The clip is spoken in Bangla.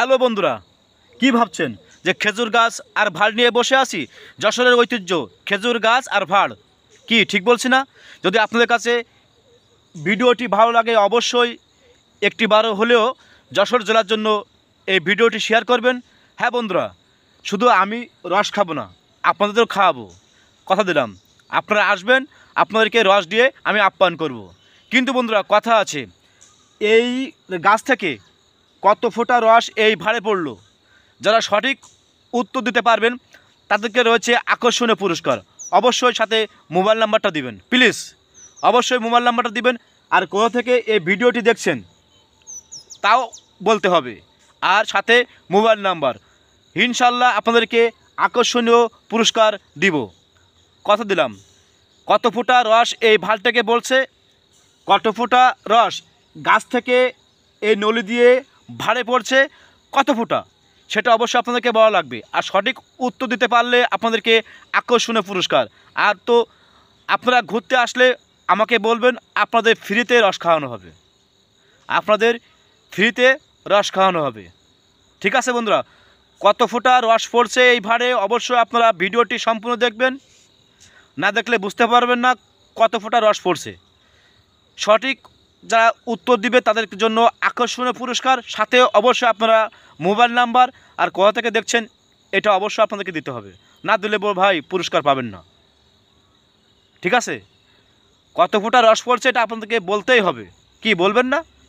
হ্যালো বন্ধুরা কি ভাবছেন যে খেজুর গাছ আর ভাড় নিয়ে বসে আছি যশোরের ঐতিহ্য খেজুর গাছ আর ভাড় কি ঠিক বলছি না যদি আপনাদের কাছে ভিডিওটি ভালো লাগে অবশ্যই একটি বারো হলেও যশোর জেলার জন্য এই ভিডিওটি শেয়ার করবেন হ্যাঁ বন্ধুরা শুধু আমি রস খাবো না আপনাদেরও খাওয়াবো কথা দিলাম আপনারা আসবেন আপনাদেরকে রস দিয়ে আমি আপ্যায়ন করব। কিন্তু বন্ধুরা কথা আছে এই গাছ থেকে কত ফোঁটা রস এই ভাড়ে পড়ল যারা সঠিক উত্তর দিতে পারবেন তাদেরকে রয়েছে আকর্ষণীয় পুরস্কার অবশ্যই সাথে মোবাইল নাম্বারটা দিবেন প্লিজ অবশ্যই মোবাইল নাম্বারটা দিবেন আর কোথা থেকে এই ভিডিওটি দেখছেন তাও বলতে হবে আর সাথে মোবাইল নাম্বার ইনশাল্লাহ আপনাদেরকে আকর্ষণীয় পুরস্কার দিব কথা দিলাম কত ফুটা রস এই ভালটাকে বলছে কত ফোঁটা রস গাছ থেকে এই নলি দিয়ে ভাড়ে পড়ছে কত ফুটা সেটা অবশ্যই আপনাদেরকে বলা লাগবে আর সঠিক উত্তর দিতে পারলে আপনাদেরকে আকর্ষণীয় পুরস্কার আর তো আপনারা ঘুরতে আসলে আমাকে বলবেন আপনাদের ফ্রিতে রস খাওয়ানো হবে আপনাদের ফ্রিতে রস খাওয়ানো হবে ঠিক আছে বন্ধুরা কত ফোঁটা রস পড়ছে এই ভাড়ে অবশ্যই আপনারা ভিডিওটি সম্পূর্ণ দেখবেন না দেখলে বুঝতে পারবেন না কত ফোঁটা রস পড়ছে সঠিক যারা উত্তর দিবে তাদের জন্য আকর্ষণীয় পুরস্কার সাথে অবশ্যই আপনারা মোবাইল নাম্বার আর কোথা থেকে দেখছেন এটা অবশ্যই আপনাদেরকে দিতে হবে না দিলে ভাই পুরস্কার পাবেন না ঠিক আছে কত ফুটা রস পড়ছে এটা আপনাদেরকে বলতেই হবে কি বলবেন না